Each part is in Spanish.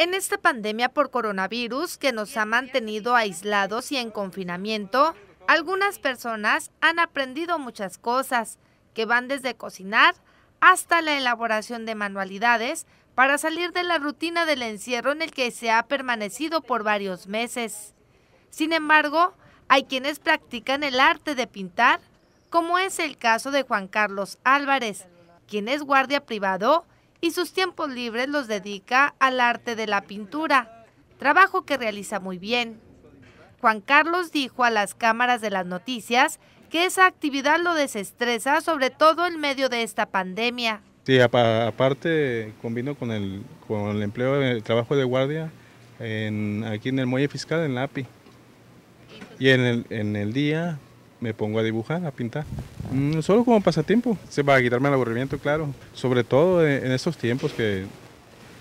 En esta pandemia por coronavirus que nos ha mantenido aislados y en confinamiento, algunas personas han aprendido muchas cosas, que van desde cocinar hasta la elaboración de manualidades para salir de la rutina del encierro en el que se ha permanecido por varios meses. Sin embargo, hay quienes practican el arte de pintar, como es el caso de Juan Carlos Álvarez, quien es guardia privado y sus tiempos libres los dedica al arte de la pintura, trabajo que realiza muy bien. Juan Carlos dijo a las cámaras de las noticias que esa actividad lo desestresa, sobre todo en medio de esta pandemia. Sí, aparte combino con el, con el empleo, el trabajo de guardia en, aquí en el muelle fiscal, en la API. Pues y en el, en el día me pongo a dibujar, a pintar. Mm, solo como pasatiempo, se va a quitarme el aburrimiento, claro. Sobre todo e, en, estos tiempos que,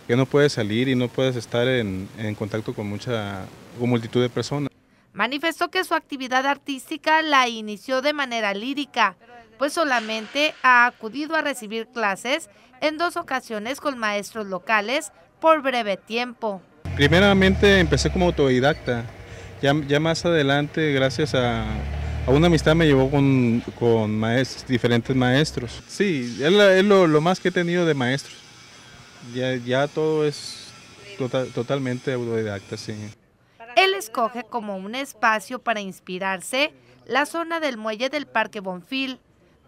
que, no puedes salir y no puedes estar en, en contacto con mucha con multitud de personas. Manifestó que su actividad artística la inició de manera lírica, pues solamente ha acudido a recibir clases en dos ocasiones con maestros locales por breve tiempo. Primeramente empecé como autodidacta, ya, ya más adelante gracias a, a una amistad me llevó con, maestros, diferentes maestros. Sí, es, lo, más que he tenido de maestros. Ya, todo es tota-, totalmente autodidacta, sí. Él escoge como un espacio para inspirarse la zona del muelle del Parque Bonfil,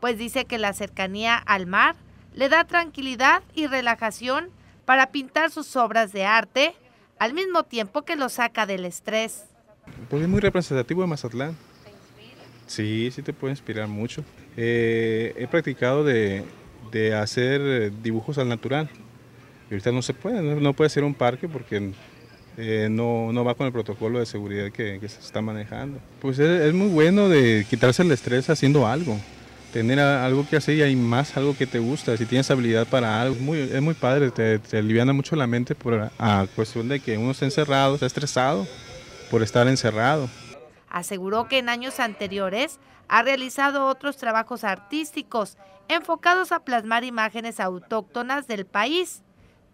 pues dice que la cercanía al mar le da tranquilidad y relajación para pintar sus obras de arte, al mismo tiempo que lo saca del estrés. Pues es muy representativo de Mazatlán. Sí, sí te puede inspirar mucho. Eh, he practicado de, hacer eh, dibujos al natural. Y ahorita no se puede, no, puede ser un parque porque eh, no, va con el protocolo de seguridad que, se está manejando. Pues es, muy bueno de quitarse el estrés haciendo algo. Tener algo que hacer y hay más algo que te gusta, si tienes habilidad para algo. Es muy, es muy padre, te, te aliviana mucho la mente por la cuestión de que uno está encerrado, está estresado por estar encerrado. Aseguró que en años anteriores ha realizado otros trabajos artísticos enfocados a plasmar imágenes autóctonas del país,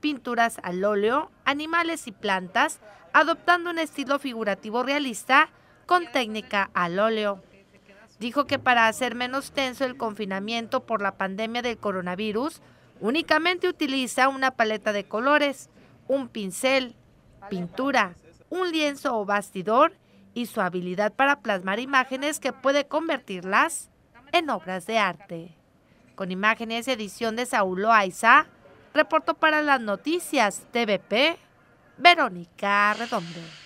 pinturas al óleo, animales y plantas, adoptando un estilo figurativo realista con técnica al óleo. Dijo que para hacer menos tenso el confinamiento por la pandemia del coronavirus, únicamente utiliza una paleta de colores, un pincel, pintura, un lienzo o bastidor y su habilidad para plasmar imágenes que puede convertirlas en obras de arte. Con imágenes edición de Saulo Loaiza, reportó para las noticias TVP, Verónica Redondo.